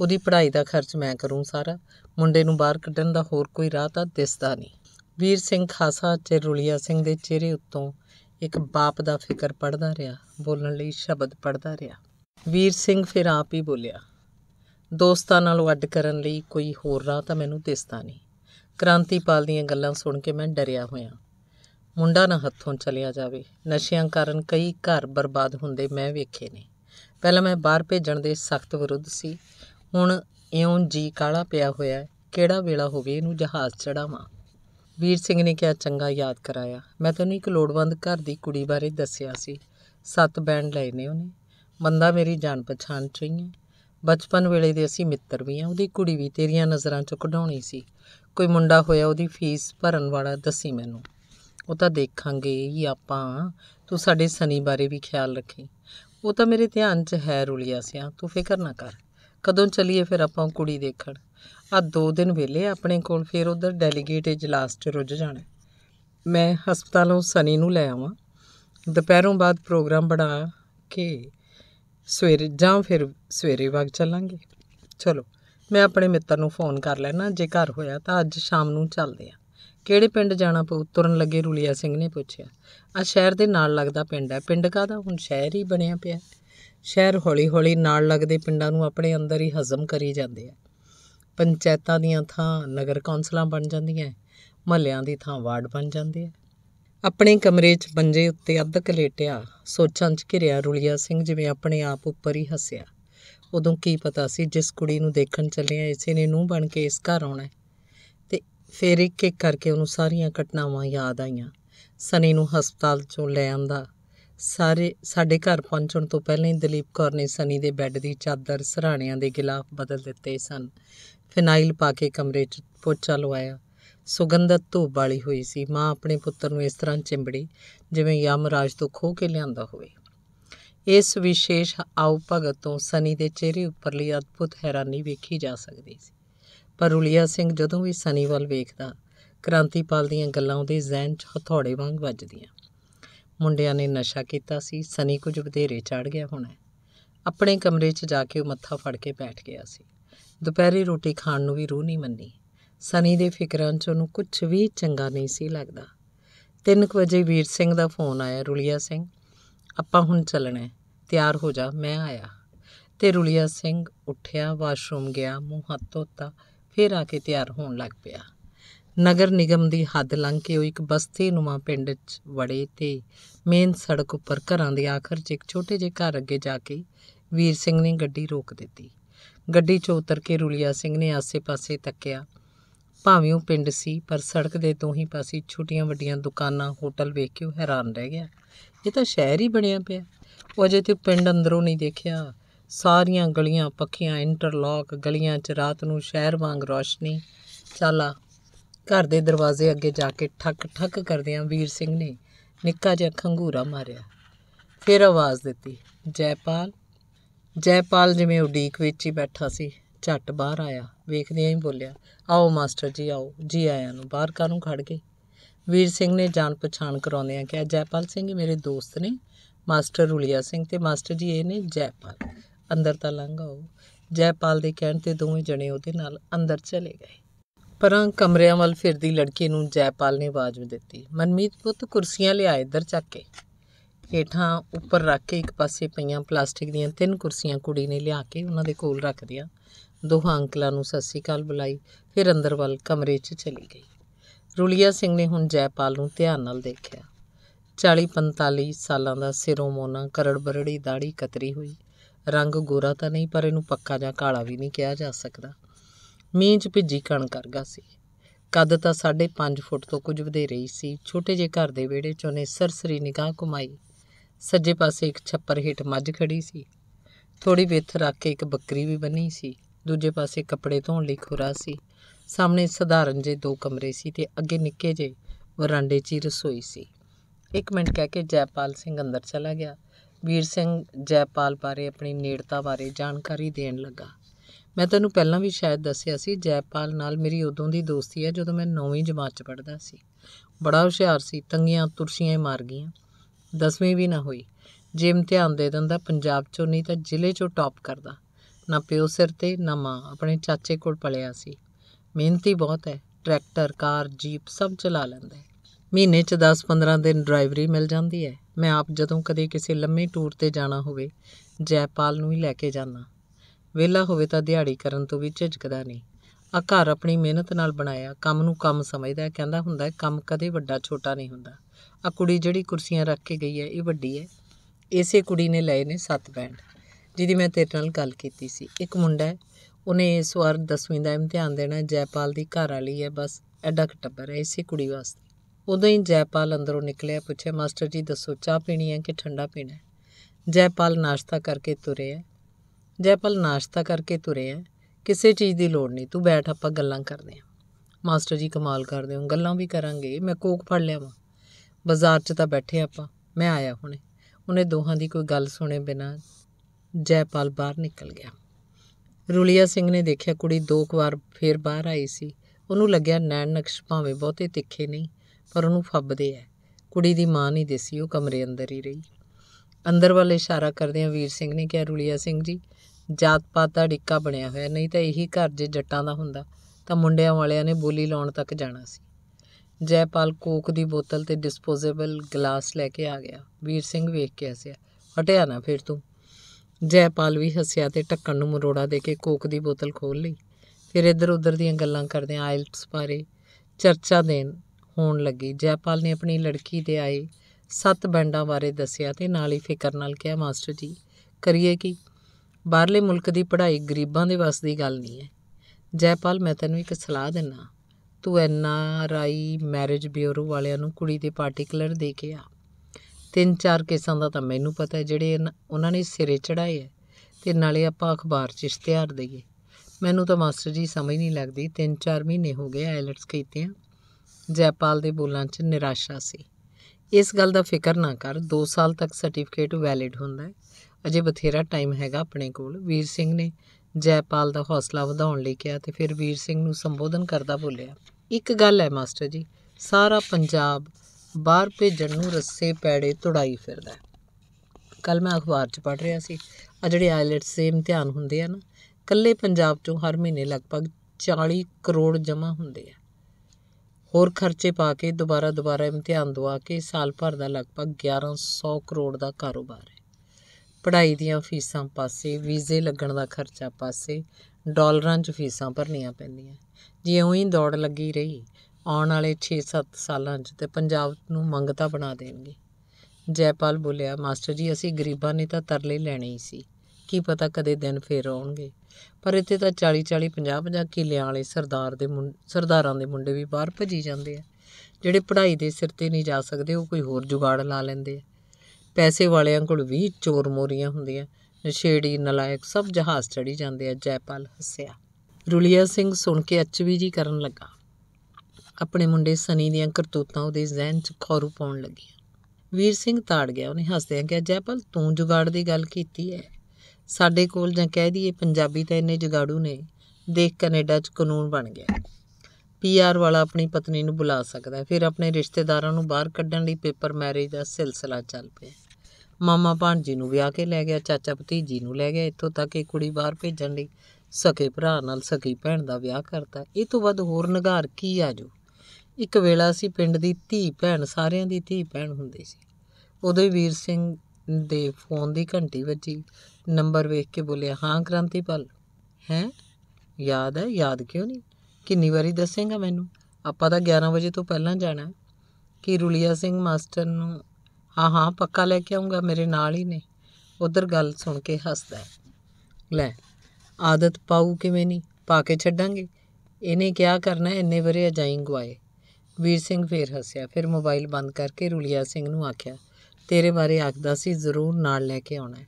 [SPEAKER 1] ਉਹਦੀ ਪੜ੍ਹਾਈ ਦਾ ਖਰਚ ਮੈਂ ਕਰੂੰ ਸਾਰਾ ਮੁੰਡੇ ਨੂੰ ਬਾਹਰ ਕੱਢਣ ਦਾ ਹੋਰ ਕੋਈ ਰਾਹ ਤਾਂ ਦਿਸਦਾ ਨਹੀਂ ਵੀਰ ਸਿੰਘ ਖਾਸਾ ਤੇ ਰੁਲੀਆ ਸਿੰਘ ਦੇ ਚਿਹਰੇ ਉੱਤੋਂ ਇੱਕ ਬਾਪ ਦਾ ਫਿਕਰ ਪੜਦਾ ਰਿਹਾ ਬੋਲਣ ਲਈ ਸ਼ਬਦ ਪੜਦਾ ਰਿਹਾ ਵੀਰ ਸਿੰਘ ਫਿਰ ਆਪ ਹੀ ਬੋਲਿਆ ਦੋਸਤਾਂ ਨਾਲ ਅੱਡ ਕਰਨ ਲਈ ਕੋਈ ਹੋਰ ਰਾਹ ਤਾਂ ਮੈਨੂੰ ਦਿਸਦਾ ਨਹੀਂ ਕ੍ਰਾਂਤੀਪਾਲ ਦੀਆਂ ਗੱਲਾਂ ਸੁਣ ਕੇ ਮੈਂ ਡਰਿਆ ਹੋਇਆ ਮੁੰਡਾ ਨਾ ਹੱਥੋਂ ਚਲਿਆ ਜਾਵੇ ਨਸ਼ਿਆਂ ਕਾਰਨ ਕਈ ਘਰ ਬਰਬਾਦ ਹੁੰਦੇ ਮੈਂ ਵੇਖੇ ਨੇ ਪਹਿਲਾਂ ਮੈਂ ਬਾਹਰ ਭੇਜਣ ਦੇ ਸਖਤ ਵਿਰੁੱਧ ਸੀ ਹੁਣ ਇਉਂ ਜੀ ਕਾਲਾ ਪਿਆ ਹੋਇਆ ਕਿਹੜਾ ਵੇਲਾ ਹੋਵੇ ਇਹਨੂੰ ਜਹਾਜ਼ ਚੜਾਵਾਂ ਵੀਰ ਸਿੰਘ ਨੇ ਕਿਹਾ ਚੰਗਾ ਯਾਦ ਕਰਾਇਆ ਮੈਂ ਤੈਨੂੰ ਇੱਕ ਲੋੜਵੰਦ ਘਰ ਦੀ ਕੁੜੀ ਬਾਰੇ ਦੱਸਿਆ ਸੀ ਸੱਤ ਬੈਂਡ ਲੈਨੇ ਨੇ ਉਹਨੇ ਬੰਦਾ ਮੇਰੀ ਜਾਣ ਪਛਾਣ ਚ ਹੀ ਹੈ ਬਚਪਨ ਵੇਲੇ ਦੇ ਅਸੀਂ ਮਿੱਤਰ ਵੀ ਆ ਉਹਦੀ ਕੁੜੀ ਵੀ ਤੇਰੀਆਂ ਨਜ਼ਰਾਂ 'ਚ ਕਢਾਉਣੀ ਸੀ ਕੋਈ ਮੁੰਡਾ ਹੋਇਆ ਉਹਦੀ ਫੀਸ ਭਰਨ ਵਾਲਾ ਦੱਸੀ ਮੈਨੂੰ ਉਹ ਤਾਂ ਦੇਖਾਂਗੇ ਹੀ ਆਪਾਂ ਤੂੰ ਸਾਡੇ ਸਨੀ ਬਾਰੇ ਵੀ ਖਿਆਲ ਰੱਖੀ ਉਹ ਤਾਂ ਮੇਰੇ ਧਿਆਨ 'ਚ ਹੈ ਰੁਲਿਆ ਸਿਆ ਤੂੰ ਫਿਕਰ ਨਾ ਕਰ ਕਦੋਂ ਚਲੀਏ ਫਿਰ ਆਪਾਂ ਕੁੜੀ ਦੇਖਣ ਆ ਦੋ ਦਿਨ ਵੇਲੇ ਆਪਣੇ ਕੋਲ ਫਿਰ ਉਧਰ ਡੈਲੀਗੇਟ ਇਜਲਾਸ 'ਚ ਰੁੱਝ ਜਾਣਾ ਮੈਂ ਹਸਪਤਾਲੋਂ ਸਨੀ ਨੂੰ ਲੈ ਆਵਾਂ ਦੁਪਹਿਰੋਂ ਬਾਅਦ ਪ੍ਰੋਗਰਾਮ ਬਣਾ ਕੇ ਸਵੇਰੇ ਜਾਂ ਫਿਰ ਸਵੇਰੇ ਵਗ ਚੱਲਾਂਗੇ ਚਲੋ ਮੈਂ ਆਪਣੇ ਮਿੱਤਰ ਨੂੰ ਫੋਨ ਕਰ ਲੈਣਾ ਜੇ ਘਰ ਹੋਇਆ ਤਾਂ ਅੱਜ ਸ਼ਾਮ ਨੂੰ ਚੱਲਦੇ ਆ ਕਿਹੜੇ ਪਿੰਡ ਜਾਣਾ ਪਊ ਤੁਰਨ ਲੱਗੇ ਰੁਲੀਆ ਸਿੰਘ ਨੇ ਪੁੱਛਿਆ ਆ ਸ਼ਹਿਰ ਦੇ ਨਾਲ ਲੱਗਦਾ ਪਿੰਡ ਹੈ ਪਿੰਡ ਕਾਦਾ ਹੁਣ ਸ਼ਹਿਰ ਹੀ ਬਣਿਆ ਪਿਆ ਸ਼ਹਿਰ ਹੌਲੀ-ਹੌਲੀ ਨਾਲ ਲੱਗਦੇ ਪਿੰਡਾਂ ਨੂੰ ਆਪਣੇ ਅੰਦਰ ਹੀ ਹਜ਼ਮ ਕਰੀ ਜਾਂਦੇ ਆ ਪੰਚਾਇਤਾਂ ਦੀਆਂ ਥਾਂ ਨਗਰ ਕੌਂਸਲਾਂ ਬਣ ਜਾਂਦੀਆਂ ਮਹੱਲਿਆਂ ਦੀ ਥਾਂ ਵਾਰਡ ਬਣ ਜਾਂਦੇ ਆ ਆਪਣੇ ਕਮਰੇ 'ਚ ਬੰਜੇ ਉੱਤੇ ਅੱਧਕ ਲੇਟਿਆ ਸੋਚਾਂ 'ਚ ਘਿਰਿਆ ਰੁਲੀਆ ਸਿੰਘ ਜਿਵੇਂ ਆਪਣੇ ਆਪ ਉੱਪਰ ਹੀ ਹੱਸਿਆ ਉਦੋਂ ਕੀ ਪਤਾ ਸੀ ਜਿਸ ਕੁੜੀ ਨੂੰ ਦੇਖਣ ਚੱਲੇ ਆ ਇਸੇ ਨੇ ਨੂੰ ਬਣ ਕੇ ਇਸ ਘਰ ਆਉਣਾ ਤੇ ਫੇਰ ਇੱਕ ਇੱਕ ਕਰਕੇ ਉਹਨੂੰ ਸਾਰੀਆਂ ਘਟਨਾਵਾਂ ਯਾਦ ਆਈਆਂ ਸਨੀ ਨੂੰ ਹਸਪਤਾਲ 'ਚੋਂ ਲੈ ਆਂਦਾ ਸਾਰੇ ਸਾਡੇ ਘਰ ਪਹੁੰਚਣ ਤੋਂ ਪਹਿਲਾਂ ਹੀ ਦਲੀਪ ਕੌਰ ਨੇ ਸਨੀ ਦੇ ਬੈੱਡ ਦੀ ਚਾਦਰ ਸਰਾਣਿਆਂ ਦੇ ਗਿਲਾਫ ਬਦਲ ਦਿੱਤੇ ਸਨ ਫਿਨਾਈਲ ਪਾ ਕੇ ਕਮਰੇ 'ਚ ਪੋਚਾ ਲਵਾਇਆ ਸੁਗੰਧਤ ਧੂਪ ਵਾਲੀ ਹੋਈ ਸੀ ਮਾਂ ਆਪਣੇ ਪੁੱਤਰ ਨੂੰ ਇਸ ਤਰ੍ਹਾਂ ਚਿੰਬੜੀ ਜਿਵੇਂ ਯਮਰਾਜ ਤੋਂ ਖੋਹ ਕੇ ਲਿਆਂਦਾ ਹੋਵੇ ਇਸ ਵਿਸ਼ੇਸ਼ ਆਉ ਭਗਤ ਤੋਂ ਸਨੀ ਦੇ ਚਿਹਰੇ ਉੱਪਰਲੀ ਅਦਭੁਤ ਹੈਰਾਨੀ ਵੇਖੀ ਜਾ ਸਕਦੀ ਸੀ ਪਰ ਰੁਲੀਆ ਸਿੰਘ ਜਦੋਂ ਵੀ ਸਨੀ ਵੱਲ ਵੇਖਦਾ ਕ੍ਰਾਂਤੀਪਾਲ ਦੀਆਂ ਗੱਲਾਂ ਉਹਦੇ ਜ਼ਹਿਨ 'ਚ ਹਥੌੜੇ ਵਾਂਗ ਵੱਜਦੀਆਂ ਮੁੰਡਿਆਂ ਨੇ ਨਸ਼ਾ ਕੀਤਾ ਸੀ ਸਨੀ ਕੁਝ ਵਧੇਰੇ ਚੜ ਗਿਆ ਹੋਣਾ ਆਪਣੇ ਕਮਰੇ 'ਚ ਜਾ ਕੇ ਉਹ ਮੱਥਾ ਫੜ ਕੇ ਬੈਠ ਗਿਆ ਸੀ ਦੁਪਹਿਰੇ ਰੋਟੀ ਖਾਣ ਨੂੰ ਵੀ ਰੂਹ ਨਹੀਂ ਮੰਨੀ ਸਨੀ ਦੇ ਫਿਕਰਾਂ 'ਚ ਉਹਨੂੰ ਕੁਝ ਵੀ ਚੰਗਾ ਨਹੀਂ ਸੀ ਲੱਗਦਾ 3 ਵਜੇ ਵੀਰ ਸਿੰਘ ਦਾ ਫੋਨ ਆਇਆ ਰੁਲੀਆ ਸਿੰਘ ਆਪਾਂ ਹੁਣ ਚੱਲਣਾ ਤਿਆਰ ਹੋ ਜਾ ਮੈਂ ਆਇਆ ਤੇ ਰੁਲੀਆ ਸਿੰਘ ਉੱਠਿਆ ਵਾਸ਼ਰੂਮ ਗਿਆ ਮੂੰਹ ਹੱਥ ਧੋਤਾ ਫਿਰ ਆ ਕੇ ਤਿਆਰ ਹੋਣ ਲੱਗ ਪਿਆ ਨਗਰ ਨਿਗਮ ਦੀ ਹੱਦ ਲੰਘ ਕੇ ਉਹ ਇੱਕ ਬਸਤੀ ਨੂਮਾ ਪਿੰਡ 'ਚ ਵੜੇ ਤੇ ਮੇਨ ਸੜਕ ਉੱਪਰ ਘਰਾਂ ਦੇ ਆਖਰ 'ਚ ਇੱਕ ਛੋਟੇ ਜਿਹੇ ਘਰ ਅੱਗੇ ਜਾ ਕੇ ਵੀਰ ਸਿੰਘ ਨੇ ਗੱਡੀ ਰੋਕ ਦਿੱਤੀ ਗੱਡੀ 'ਚੋਂ ਉਤਰ ਕੇ ਰੁਲੀਆ ਸਿੰਘ ਨੇ ਆਸੇ-ਪਾਸੇ ਤੱਕਿਆ ਭਾਵੇਂ ਉਹ ਪਿੰਡ ਸੀ ਪਰ ਸੜਕ ਦੇ ਦੋਹੀਂ ਪਾਸੇ ਛੋਟੀਆਂ ਵੱਡੀਆਂ ਦੁਕਾਨਾਂ ਹੋਟਲ ਵੇਖ ਕੇ ਉਹ ਹੈਰਾਨ ਰਹਿ ਗਿਆ ਇਹ ਤਾਂ ਸ਼ਹਿਰ ਹੀ ਬਣਿਆ ਪਿਆ ਉਹ ਅਜੇ ਤੇ ਪਿੰਡ ਅੰਦਰੋਂ ਨਹੀਂ ਦੇਖਿਆ ਸਾਰੀਆਂ ਗਲੀਆਂ ਪੱਕੀਆਂ ਇੰਟਰਲੌਕ ਗਲੀਆਂ 'ਚ ਰਾਤ ਨੂੰ ਸ਼ਹਿਰ ਵਾਂਗ ਰੌਸ਼ਨੀ ਚਾਲਾ ਘਰ ਦੇ ਦਰਵਾਜ਼ੇ ਅੱਗੇ ਜਾ ਕੇ ਠੱਕ ਠੱਕ ਕਰਦਿਆਂ ਵੀਰ ਸਿੰਘ ਨੇ ਨਿੱਕਾ ਜਿਹਾ ਖੰਗੂਰਾ ਮਾਰਿਆ ਫਿਰ ਆਵਾਜ਼ ਦਿੱਤੀ ਜੈਪਾਲ ਜੈਪਾਲ ਜਿਵੇਂ ਉਡੀਕ ਵਿੱਚ ਹੀ ਬੈਠਾ ਸੀ ਝੱਟ ਬਾਹਰ ਆਇਆ ਵੇਖਦਿਆਂ ਹੀ ਬੋਲਿਆ ਆਓ ਮਾਸਟਰ ਜੀ ਆਓ ਜੀ ਆਇਆਂ ਨੂੰ ਬਾਹਰ ਨੂੰ ਖੜ ਗਏ ਵੀਰ ਸਿੰਘ ਨੇ ਜਾਣ ਪਛਾਣ ਕਰਾਉਂਦੇ ਕਿ ਕਿਹਾ ਜੈਪਾਲ ਸਿੰਘ ਮੇਰੇ ਦੋਸਤ ਨੇ ਮਾਸਟਰ ਰੁਲੀਆ ਸਿੰਘ ਤੇ ਮਾਸਟਰ ਜੀ ਇਹ ਨੇ ਜੈਪਾਲ ਅੰਦਰ ਤਾਂ ਲੰਘ ਆਓ ਜੈਪਾਲ ਦੇ ਕਹਿਣ ਤੇ ਦੋਵੇਂ ਜਣੇ ਉਹਦੇ ਨਾਲ ਅੰਦਰ ਚਲੇ ਗਏ ਪਰਾਂ ਕਮਰਿਆਂ ਵੱਲ ਫਿਰਦੀ ਲੜਕੀ ਨੂੰ ਜੈਪਾਲ ਨੇ ਆਵਾਜ਼ ਦਿੱਤੀ ਮਨਮੀਤ ਪੁੱਤ ਕੁਰਸੀਆਂ ਲਿਆ ਇੱਧਰ ਚੱਕ ਕੇ ਹੇਠਾਂ ਉੱਪਰ ਰੱਖ ਕੇ ਇੱਕ ਪਾਸੇ ਪਈਆਂ ਪਲਾਸਟਿਕ ਦੀਆਂ ਤਿੰਨ ਕੁਰਸੀਆਂ ਕੁੜੀ ਨੇ ਲਿਆ ਕੇ ਉਹਨਾਂ ਦੇ ਕੋਲ ਰੱਖ ਦਿਆ ਦੋਹਾਂ ਅੰਕਲਾਂ ਨੂੰ ਸਤਿ ਸ੍ਰੀ ਅਕਾਲ ਬੁਲਾਈ ਫਿਰ ਅੰਦਰ ਵੱਲ ਕਮਰੇ 'ਚ ਚਲੀ ਗਈ ਰੁਲੀਆ ਸਿੰਘ ਨੇ ਹੁਣ ਜੈਪਾਲ ਨੂੰ ਧਿਆਨ ਨਾਲ ਦੇਖਿਆ 40-45 ਸਾਲਾਂ ਦਾ ਸਿਰੋਂ ਮੋਨਾ ਕਰੜ-ਬਰੜੀ ਦਾੜੀ ਕਤਰੀ ਹੋਈ ਰੰਗ ਗੋਰਾ ਤਾਂ ਨਹੀਂ ਪਰ ਇਹਨੂੰ ਪੱਕਾ ਜਾਂ ਕਾਲਾ ਵੀ ਨਹੀਂ ਕਿਹਾ ਜਾ ਸਕਦਾ ਮੀਂਹ 'ਚ ਭਿੱਜੀ ਕਣ ਕਰਗਾ ਸੀ ਕੱਦ ਤਾਂ 5.5 ਫੁੱਟ ਤੋਂ ਕੁਝ ਵਧੇਰੇ ਹੀ ਸੀ ਛੋਟੇ ਜਿਹੇ ਘਰ ਦੇ ਵਿਹੜੇ 'ਚ ਉਹਨੇ ਸਰਸਰੀ ਨਿਗਾਹ ਘੁਮਾਈ ਸੱਜੇ ਪਾਸੇ ਇੱਕ ਛੱਪਰ ਹੇਠ ਮੱਝ ਖੜੀ ਸੀ ਥੋੜੀ ਵਿੱਥ ਰੱਖ ਕੇ ਇੱਕ ਬੱਕਰੀ ਵੀ ਬੰਨੀ ਸੀ ਦੂਜੇ ਪਾਸੇ ਕੱਪੜੇ ਧੋਣ ਲਈ ਖੁਰਾ ਸੀ ਸਾਹਮਣੇ ਸਧਾਰਨ ਜੇ ਦੋ ਕਮਰੇ ਸੀ ਤੇ ਅੱਗੇ ਨਿੱਕੇ ਜੇ ਵਰਾਂਡੇ 'ਚ ਹੀ ਰਸੋਈ ਸੀ ਇੱਕ ਮਿੰਟ ਕਹਿ ਕੇ ਜੈਪਾਲ ਸਿੰਘ ਅੰਦਰ ਚਲਾ ਗਿਆ ਵੀਰ ਸਿੰਘ ਜੈਪਾਲ ਬਾਰੇ ਆਪਣੀ ਨੇੜਤਾ ਬਾਰੇ ਜਾਣਕਾਰੀ ਦੇਣ ਲੱਗਾ ਮੈਂ ਤੈਨੂੰ ਪਹਿਲਾਂ ਵੀ ਸ਼ਾਇਦ ਦੱਸਿਆ ਸੀ ਜੈਪਾਲ ਨਾਲ ਮੇਰੀ ਉਦੋਂ ਦੀ ਦੋਸਤੀ ਹੈ ਜਦੋਂ ਮੈਂ 9ਵੀਂ ਜਮਾਤ 'ਚ ਪੜ੍ਹਦਾ ਸੀ ਬੜਾ ਹੁਸ਼ਿਆਰ ਸੀ ਤੰਗੀਆਂ ਤੁਰਸ਼ੀਆਂ ਹੀ ਮਾਰ ਗਈਆਂ 10ਵੀਂ ਵੀ ਨਾ ਹੋਈ ਜੇ ਮਤਿਆਨ ਦੇ ਦਿੰਦਾ ਪੰਜਾਬ 'ਚੋਂ ਨਹੀਂ ਤਾਂ ਜ਼ਿਲ੍ਹੇ 'ਚੋਂ ਟੌਪ ਕਰਦਾ ਨਾ ਪਿਓ ਸਿਰ ਤੇ ਨਾ ਮਾਂ ਆਪਣੇ ਚਾਚੇ ਕੋਲ ਪਲਿਆ ਸੀ ਮਿਹਨਤੀ ਬਹੁਤ ਹੈ ਟਰੈਕਟਰ ਕਾਰ ਜੀਪ ਸਭ ਚਲਾ ਲੈਂਦਾ ਹੈ ਮਹੀਨੇ 'ਚ 10-15 ਦਿਨ ਡਰਾਈਵਰੀ ਮਿਲ ਜਾਂਦੀ ਹੈ ਮੈਂ ਆਪ ਜਦੋਂ ਕਦੇ ਕਿਸੇ ਲੰਮੇ ਟੂਰ ਤੇ ਜਾਣਾ ਹੋਵੇ ਜੈਪਾਲ ਨੂੰ ਹੀ ਲੈ ਕੇ ਜਾਣਾ ਵੇਲਾ ਹੋਵੇ ਤਾਂ ਦਿਹਾੜੀ ਕਰਨ ਤੋਂ ਵੀ ਝਿਜਕਦਾ ਨਹੀਂ ਆ ਘਰ ਆਪਣੀ ਮਿਹਨਤ ਨਾਲ ਬਣਾਇਆ ਕੰਮ ਨੂੰ ਕੰਮ ਸਮਝਦਾ ਕਹਿੰਦਾ ਹੁੰਦਾ ਹੈ ਕੰਮ ਕਦੇ ਵੱਡਾ ਛੋਟਾ ਨਹੀਂ ਹੁੰਦਾ ਆ ਕੁੜੀ ਜਿਹੜੀ ਕੁਰਸੀਆਂ ਰੱਖ ਕੇ ਗਈ ਹੈ ਇਹ ਵੱਡੀ ਹੈ ਇਸੇ ਕੁੜੀ ਨੇ ਲਏ ਨੇ ਸੱਤ ਬੈਂਡ ਜਿਹਦੀ ਮੈਂ ਤੇਰੇ ਨਾਲ ਗੱਲ ਕੀਤੀ ਸੀ ਇੱਕ ਮੁੰਡਾ ਹੈ ਉਹਨੇ ਇਸ ਵਾਰ 10ਵੀਂ ਦਾ ਇਮਤਿਹਾਨ ਦੇਣਾ ਜੈਪਾਲ ਦੀ ਘਰ ਵਾਲੀ ਹੈ ਬਸ ਐਡਾ ਕੁ ਟੱਬਰ ਹੈ ਇਸੇ ਕੁੜੀ ਵਾਸਤੇ ਉਦੋਂ ਹੀ ਜੈਪਾਲ ਅੰਦਰੋਂ ਨਿਕਲਿਆ ਪੁੱਛਿਆ ਮਾਸਟਰ ਜੀ ਦੱਸੋ ਚਾਹ ਪੀਣੀ ਹੈ ਕਿ ਠੰਡਾ ਪੀਣਾ ਹੈ ਜੈਪਾਲ ਨਾਸ਼ਤਾ ਕਰਕੇ ਤੁਰਿਆ ਜੈਪਾਲ ਨਾਸ਼ਤਾ ਕਰਕੇ ਤੁਰਿਆ ਕਿਸੇ ਚੀਜ਼ ਦੀ ਲੋੜ ਨਹੀਂ ਤੂੰ ਬੈਠ ਆਪਾਂ ਗੱਲਾਂ ਕਰਦੇ ਹਾਂ ਮਾਸਟਰ ਜੀ ਕਮਾਲ ਕਰਦੇ ਹੋ ਗੱਲਾਂ ਵੀ ਕਰਾਂਗੇ ਮੈਂ ਕੋਕ ਫੜ ਲਿਆ ਵਾਂ ਬਾਜ਼ਾਰ 'ਚ ਤਾਂ ਬੈਠੇ ਆਪਾਂ ਮੈਂ ਆਇਆ ਹੁਣੇ ਉਹਨੇ ਦੋਹਾਂ ਦੀ ਕੋਈ ਗੱਲ ਸੁਣੇ ਬਿਨਾ ਜੈਪਾਲ ਬਾਹਰ ਨਿਕਲ ਗਿਆ ਰੁਲੀਆ ਸਿੰਘ ਨੇ ਦੇਖਿਆ ਕੁੜੀ ਦੋ ਵਾਰ ਫੇਰ ਬਾਹਰ ਆਈ ਸੀ ਉਹਨੂੰ ਲੱਗਿਆ ਨੈਣ ਨਕਸ਼ ਭਾਵੇਂ ਬਹੁਤੇ ਤਿੱਖੇ ਨਹੀਂ ਪਰ ਉਹਨੂੰ ਫੱਬਦੇ ਐ ਕੁੜੀ ਦੀ ਮਾਂ ਨਹੀਂ ਦਿਸੀ ਉਹ ਕਮਰੇ ਅੰਦਰ ਹੀ ਰਹੀ ਅੰਦਰ ਵੱਲ ਇਸ਼ਾਰਾ ਕਰਦਿਆਂ ਵੀਰ ਸਿੰਘ ਨੇ ਕਿਹਾ ਰੁਲੀਆ ਸਿੰਘ ਜੀ ਜਾਤ ਪਾਤ ਦਾ ਡਿੱਕਾ ਬਣਿਆ ਹੋਇਆ ਨਹੀਂ ਤਾਂ ਇਹੀ ਘਰ ਜੇ ਜੱਟਾਂ ਦਾ ਹੁੰਦਾ ਤਾਂ ਮੁੰਡਿਆਂ ਵਾਲਿਆਂ ਨੇ ਬੋਲੀ ਲਾਉਣ ਤੱਕ ਜਾਣਾ ਸੀ ਜੈਪਾਲ ਕੋਕ ਦੀ ਬੋਤਲ ਤੇ ਡਿਸਪੋਜ਼ੇਬਲ ਗਲਾਸ ਲੈ ਕੇ ਆ ਗਿਆ ਵੀਰ ਸਿੰਘ ਵੇਖ ਕੇ ਹੱਸਿਆ ਹਟਿਆ ਨਾ ਫਿਰ ਤੂੰ ਜੈਪਾਲ ਵੀ ਹੱਸਿਆ ਤੇ ਢੱਕਣ ਨੂੰ ਮਰੋੜਾ ਦੇ ਕੇ ਕੋਕ ਦੀ ਬੋਤਲ ਖੋਲ ਲਈ ਫਿਰ ਇੱਧਰ ਉੱਧਰ ਦੀਆਂ ਗੱਲਾਂ ਕਰਦੇ ਆਇਲਟਸ ਬਾਰੇ ਚਰਚਾ ਦੇਣ ਹੋਣ ਲੱਗੀ ਜੈਪਾਲ ਨੇ ਆਪਣੀ ਲੜਕੀ ਦੇ ਆਏ ਸੱਤ ਬੈਂਡਾਂ ਬਾਰੇ ਦੱਸਿਆ ਤੇ ਨਾਲ ਹੀ ਫਿਕਰ ਨਾਲ ਕਿਹਾ ਮਾਸਟਰ ਜੀ ਕਰੀਏ ਕੀ ਬਾਹਰਲੇ ਮੁਲਕ ਦੀ ਪੜ੍ਹਾਈ ਗਰੀਬਾਂ ਦੇ ਵਾਸਤੇ ਦੀ ਗੱਲ ਨਹੀਂ ਹੈ ਜੈਪਾਲ ਮੈਂ ਤੈਨੂੰ ਇੱਕ ਸਲਾਹ ਦਿੰਨਾ ਤੂੰ N R I marriage bureau ਵਾਲਿਆਂ ਨੂੰ ਕੁੜੀ ਦੇ ਪਾਰਟਿਕੂਲਰ ਦੇ ਕੇ ਆ ਤਿੰਨ ਚਾਰ ਕੇਸਾਂ ਦਾ ਤਾਂ ਮੈਨੂੰ ਪਤਾ ਹੈ ਜਿਹੜੇ ਉਹਨਾਂ ਨੇ ਸਿਰੇ ਚੜਾਏ ਹੈ ਤੇ ਨਾਲੇ ਆਪਾਂ ਅਖਬਾਰ 'ਚ ਇਸ਼ਤਿਹਾਰ ਦਈਏ ਮੈਨੂੰ ਤਾਂ ਮਾਸਟਰ ਜੀ ਸਮਝ ਨਹੀਂ ਲੱਗਦੀ ਤਿੰਨ ਚਾਰ ਮਹੀਨੇ ਹੋ ਗਏ ਆਇਲਟਸ ਆ ਜੈਪਾਲ ਦੇ ਬੋਲਾਂ 'ਚ ਨਿਰਾਸ਼ਾ ਸੀ ਇਸ ਗੱਲ ਦਾ ਫਿਕਰ ਨਾ ਕਰ 2 ਸਾਲ ਤੱਕ ਸਰਟੀਫਿਕੇਟ ਵੈਲਿਡ ਹੁੰਦਾ ਹੈ ਅਜੇ ਬਥੇਰਾ ਟਾਈਮ ਹੈਗਾ ਆਪਣੇ ਕੋਲ ਵੀਰ ਸਿੰਘ ਨੇ ਜੈਪਾਲ ਦਾ ਹੌਸਲਾ ਵਧਾਉਣ ਲਈ ਕਿਹਾ ਤੇ ਫਿਰ ਵੀਰ ਸਿੰਘ ਨੂੰ ਸੰਬੋਧਨ ਕਰਦਾ ਬੋਲਿਆ ਇੱਕ ਗੱਲ ਹੈ ਮਾਸਟਰ ਜੀ ਸਾਰਾ ਪੰਜਾਬ ਬਾਹਰ ਭੇਜਣ ਨੂੰ ਰੱਸੇ ਪੈੜੇ ਤੁੜਾਈ ਫਿਰਦਾ ਕੱਲ ਮੈਂ ਅਖਬਾਰ 'ਚ ਪੜ੍ਹ ਰਿਹਾ ਸੀ ਆ ਜਿਹੜੇ ਆਇਲਟਸ ਦੇ ਇਮਤਿਹਾਨ ਹੁੰਦੇ ਆ ਨਾ ਕੱਲੇ ਪੰਜਾਬ 'ਚੋਂ ਹਰ ਮਹੀਨੇ ਲਗਭਗ 40 ਕਰੋੜ ਜਮ੍ਹਾਂ ਹੁੰਦੇ ਆ ਹੋਰ ਖਰਚੇ ਪਾ ਕੇ ਦੁਬਾਰਾ ਦੁਬਾਰਾ ਇਮਤਿਹਾਨ ਦਵਾ ਕੇ ਸਾਲ ਭਰ ਦਾ ਲਗਭਗ 1100 ਕਰੋੜ ਦਾ ਕਾਰੋਬਾਰ ਹੈ ਪੜ੍ਹਾਈ ਦੀਆਂ ਫੀਸਾਂ ਪਾਸੇ ਵੀਜ਼ੇ ਲੱਗਣ ਦਾ ਖਰਚਾ ਪਾਸੇ ਡਾਲਰਾਂ 'ਚ ਫੀਸਾਂ ਭਰਨੀਆਂ ਪੈਂਦੀਆਂ ਜਿਵੇਂ ਹੀ ਦੌੜ ਲੱਗੀ ਰਹੀ ਆਉਣ ਵਾਲੇ 6-7 ਸਾਲਾਂ 'ਚ ਤੇ ਪੰਜਾਬ ਨੂੰ ਮੰਗਤਾ ਬਣਾ ਦੇਣਗੇ ਜੈਪਾਲ ਬੋਲਿਆ ਮਾਸਟਰ ਜੀ ਅਸੀਂ ਗਰੀਬਾਂ ਨੇ ਤਾਂ ਤਰਲੇ ਲੈਣੇ ਹੀ ਸੀ ਕੀ ਪਤਾ ਕਦੇ ਦਿਨ ਫੇਰ ਆਉਣਗੇ ਪਰ ਇੱਥੇ ਤਾਂ 40 40 50 50 ਕਿਲਿਆਂ ਵਾਲੇ ਸਰਦਾਰ ਦੇ ਸਰਦਾਰਾਂ ਦੇ ਮੁੰਡੇ ਵੀ ਬਾਹਰ ਭਜੀ ਜਾਂਦੇ ਆ ਜਿਹੜੇ ਪੜ੍ਹਾਈ ਦੇ ਸਿਰ ਤੇ ਨਹੀਂ ਜਾ ਸਕਦੇ ਉਹ ਕੋਈ ਹੋਰ ਜੁਗਾੜ ਲਾ ਲੈਂਦੇ ਆ ਪੈਸੇ ਵਾਲਿਆਂ ਕੋਲ ਵੀ ਚੋਰ ਮੋਰੀਆਂ ਹੁੰਦੀਆਂ ਨਸ਼ੇੜੀ ਨਲਾਇਕ ਸਭ ਜਹਾਜ਼ ਚੜੀ ਜਾਂਦੇ ਆ ਜੈਪਾਲ ਹੱਸਿਆ ਰੁਲੀਆ ਸਿੰਘ ਸੁਣ ਕੇ ਅਚਵੀ ਜੀ ਕਰਨ ਲੱਗਾ ਆਪਣੇ ਮੁੰਡੇ ਸਨੀ ਦੀਆਂ ਕਰਤੂਤਾਂ ਉਹਦੇ ਜ਼ਹਿਨ 'ਚ ਖੌਰੂ ਪਾਉਣ ਲੱਗੀਆਂ ਵੀਰ ਸਿੰਘ ਤਾੜ ਗਿਆ ਉਹਨੇ ਹੱਸਦਿਆਂ ਕਿਹਾ ਜੈਪਲ ਤੂੰ ਜੁਗਾੜ ਦੀ ਗੱਲ ਕੀਤੀ ਐ ਸਾਡੇ ਕੋਲ ਜਾਂ ਕਹਿ ਦਈਏ ਪੰਜਾਬੀ ਤਾਂ ਇੰਨੇ ਜੁਗਾੜੂ ਨੇ ਦੇਖ ਕੈਨੇਡਾ 'ਚ ਕਾਨੂੰਨ ਬਣ ਗਿਆ ਪੀਆਰ ਵਾਲਾ ਆਪਣੀ ਪਤਨੀ ਨੂੰ ਬੁਲਾ ਸਕਦਾ ਫਿਰ ਆਪਣੇ ਰਿਸ਼ਤੇਦਾਰਾਂ ਨੂੰ ਬਾਹਰ ਕੱਢਣ ਲਈ ਪੇਪਰ ਮੈਰਿਜ ਦਾ ਸਿਲਸਿਲਾ ਚੱਲ ਪਿਆ ਮਾਮਾ ਭਾਂਜੀ ਨੂੰ ਵਿਆਹ ਕੇ ਲੈ ਗਿਆ ਚਾਚਾ ਭਤੀਜੀ ਨੂੰ ਲੈ ਗਿਆ ਇੱਥੋਂ ਤੱਕ ਕਿ ਕੁੜੀ ਬਾਹਰ ਭੇਜਣ ਲਈ ਸਕੇ ਭਰਾ ਨਾਲ ਸਕੀ ਭੈਣ ਦਾ ਵਿਆਹ ਕਰਤਾ ਇਹ ਤੋਂ ਵੱਧ ਹੋਰ ਨਿਗਾਰ ਕੀ ਆਜੋ ਇੱਕ ਵੇਲਾ ਸੀ ਪਿੰਡ ਦੀ ਧੀ ਭੈਣ ਸਾਰਿਆਂ ਦੀ ਧੀ ਭੈਣ ਹੁੰਦੀ ਸੀ ਉਦੋਂ ਹੀ ਵੀਰ ਸਿੰਘ ਦੇ ਫੋਨ ਦੀ ਘੰਟੀ ਵੱਜੀ ਨੰਬਰ ਵੇਖ ਕੇ ਬੋਲਿਆ ਹਾਂ ਕ੍ਰਾਂਤੀਪਾਲ ਹੈ ਯਾਦ ਹੈ ਯਾਦ ਕਿਉਂ ਨਹੀਂ ਕਿੰਨੀ ਵਾਰੀ ਦੱਸੇਗਾ ਮੈਨੂੰ ਆਪਾਂ ਤਾਂ 11 ਵਜੇ ਤੋਂ ਪਹਿਲਾਂ ਜਾਣਾ ਕਿ ਰੁਲੀਆ ਸਿੰਘ ਮਾਸਟਰ ਨੂੰ ਹਾਂ ਹਾਂ ਪੱਕਾ ਲੈ ਕੇ ਆਉਂਗਾ ਮੇਰੇ ਨਾਲ ਹੀ ਨੇ ਉਧਰ ਗੱਲ ਸੁਣ ਕੇ ਹੱਸਦਾ ਲੈ ਆਦਤ ਪਾਉ ਕਿਵੇਂ ਨਹੀਂ ਪਾ ਕੇ ਛੱਡਾਂਗੇ ਇਹਨੇ ਕਿਆ ਕਰਨਾ ਇੰਨੇ ਵਰੇ ਅਜਾਈਂ ਗਵਾਏ ਵੀਰ ਸਿੰਘ ਫੇਰ ਹੱਸਿਆ ਫਿਰ ਮੋਬਾਈਲ ਬੰਦ ਕਰਕੇ ਰੁਲੀਆ ਸਿੰਘ ਨੂੰ ਆਖਿਆ ਤੇਰੇ ਬਾਰੇ ਆਖਦਾ ਸੀ ਜ਼ਰੂਰ ਨਾਲ ਲੈ ਕੇ ਆਉਣਾ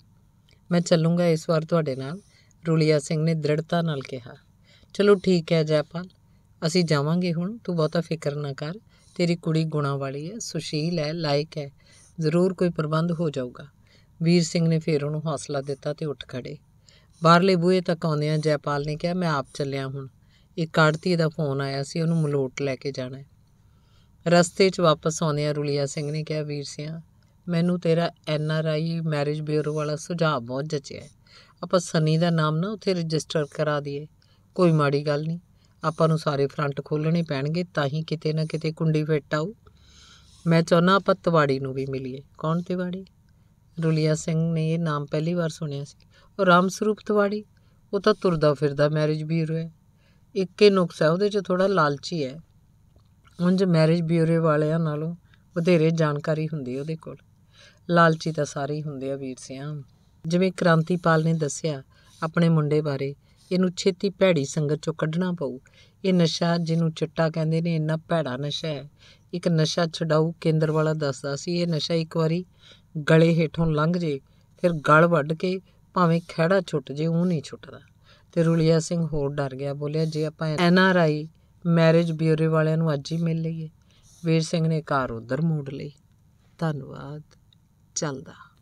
[SPEAKER 1] ਮੈਂ ਚੱਲੂੰਗਾ ਇਸ ਵਾਰ ਤੁਹਾਡੇ ਨਾਲ ਰੁਲੀਆ ਸਿੰਘ ਨੇ ਦ੍ਰਿੜਤਾ ਨਾਲ ਕਿਹਾ ਚਲੋ ਠੀਕ ਹੈ ਜੈਪਾਲ ਅਸੀਂ ਜਾਵਾਂਗੇ ਹੁਣ ਤੂੰ ਬਹੁਤਾ ਫਿਕਰ ਨਾ ਕਰ ਤੇਰੀ ਕੁੜੀ ਗੁਣਾ ਵਾਲੀ ਹੈ ਸੁਸ਼ੀਲ ਹੈ ਲਾਇਕ ਹੈ ਜ਼ਰੂਰ ਕੋਈ ਪ੍ਰਬੰਧ ਹੋ ਜਾਊਗਾ ਵੀਰ ਸਿੰਘ ਨੇ ਫੇਰ ਉਹਨੂੰ ਹੌਸਲਾ ਦਿੱਤਾ ਤੇ ਉੱਠ ਖੜੇ ਬਾਹਰਲੇ ਬੂਹੇ ਤੱਕ ਆਉਂਦਿਆਂ ਜੈਪਾਲ ਨੇ ਕਿਹਾ ਮੈਂ ਆਪ ਚੱਲਿਆ ਹੁਣ ਇੱਕ ਕਾੜਤੀ ਦਾ ਫੋਨ ਆਇਆ ਸੀ ਉਹਨੂੰ ਮਲੋਟ ਲੈ ਕੇ ਜਾਣਾ ਹੈ ਰਸਤੇ 'ਚ ਵਾਪਸ ਆਉਂਦੇ ਆ ਰੁਲੀਆ ਸਿੰਘ ਨੇ ਕਿਹਾ ਵੀਰ ਸਿਆ ਮੈਨੂੰ ਤੇਰਾ N R I marriage bureau ਵਾਲਾ ਸੁਝਾਅ ਬਹੁਤ ਜਚਿਆ ਆਪਾਂ ਸਨੀ ਦਾ ਨਾਮ ਨਾ ਉੱਥੇ ਰਜਿਸਟਰ ਕਰਾ ਦਈਏ ਕੋਈ ਮਾੜੀ ਗੱਲ ਨਹੀਂ ਆਪਾਂ ਨੂੰ ਸਾਰੇ ਫਰੰਟ ਖੋਲਣੇ ਪੈਣਗੇ ਤਾਂ ਹੀ ਕਿਤੇ ਨਾ ਕਿਤੇ ਕੁੰਡੀ ਫਿੱਟ ਆਊ ਮੈਂ ਚਾਹਨਾ ਆਪਾਂ ਤਿਵਾੜੀ ਨੂੰ ਵੀ ਮਿਲੀਏ ਕੌਣ ਤਿਵਾੜੀ ਰੁਲੀਆ ਸਿੰਘ ਨੇ ਇਹ ਨਾਮ ਪਹਿਲੀ ਵਾਰ ਸੁਣਿਆ ਸੀ ਉਹ ਰਾਮ ਸਰੂਪ ਤਿਵਾੜੀ ਉਹ ਤਾਂ ਤੁਰਦਾ ਫਿਰਦਾ ਮੈਰਿਜ ਬਿਊਰੋ ਹੈ ਇੱਕੇ ਨੁਕਸ ਹੈ ਉਹਦੇ 'ਚ ਥੋੜਾ ਲਾਲਚੀ ਹੈ ਉੰਜ ਮੈਰਿਜ ਬਿਊਰੇ ਵਾਲਿਆਂ ਨਾਲੋਂ ਵਧੇਰੇ ਜਾਣਕਾਰੀ ਹੁੰਦੀ ਉਹਦੇ ਕੋਲ ਲਾਲਚੀ ਤਾਂ ਸਾਰੇ ਹੀ ਹੁੰਦੇ ਆ ਵੀਰ ਸਿਆ ਜਿਵੇਂ ਕ੍ਰਾਂਤੀਪਾਲ ਨੇ ਦੱਸਿਆ ਆਪਣੇ ਮੁੰਡੇ ਬਾਰੇ ਇਹਨੂੰ ਛੇਤੀ ਭੈੜੀ ਸੰਗਤ ਚੋਂ ਕੱਢਣਾ ਪਊ ਇਹ ਨਸ਼ਾ ਜਿਹਨੂੰ ਚਿੱਟਾ ਕਹਿੰਦੇ ਨੇ ਇੰਨਾ ਭੈੜਾ ਨਸ਼ਾ ਹੈ ਇੱਕ ਨਸ਼ਾ ਛਡਾਊ ਕੇਂਦਰ ਵਾਲਾ ਦੱਸਦਾ ਸੀ ਇਹ ਨਸ਼ਾ ਇੱਕ ਵਾਰੀ ਗਲੇ ਹੇਠੋਂ ਲੰਘ ਜੇ ਫਿਰ ਗਲ ਵੱਢ ਕੇ ਭਾਵੇਂ ਖਿਹੜਾ ਛੁੱਟ ਜੇ ਉਹ ਨਹੀਂ ਛੁੱਟਦਾ ਤੇ ਰੁਲੀਆ ਸਿੰਘ ਹੋਰ ਡਰ ਗਿਆ ਬੋਲਿਆ ਜੇ ਆਪਾਂ N R I marriage bureau ਵਾਲਿਆਂ ਨੂੰ ਅੱਜ ਹੀ ਮਿਲ ਲਈਏ ਵੀਰ ਸਿੰਘ ਨੇ ਕਾਰ ਉਧਰ ਮੋੜ ਲਈ ਧੰਨਵਾਦ ਚੱਲਦਾ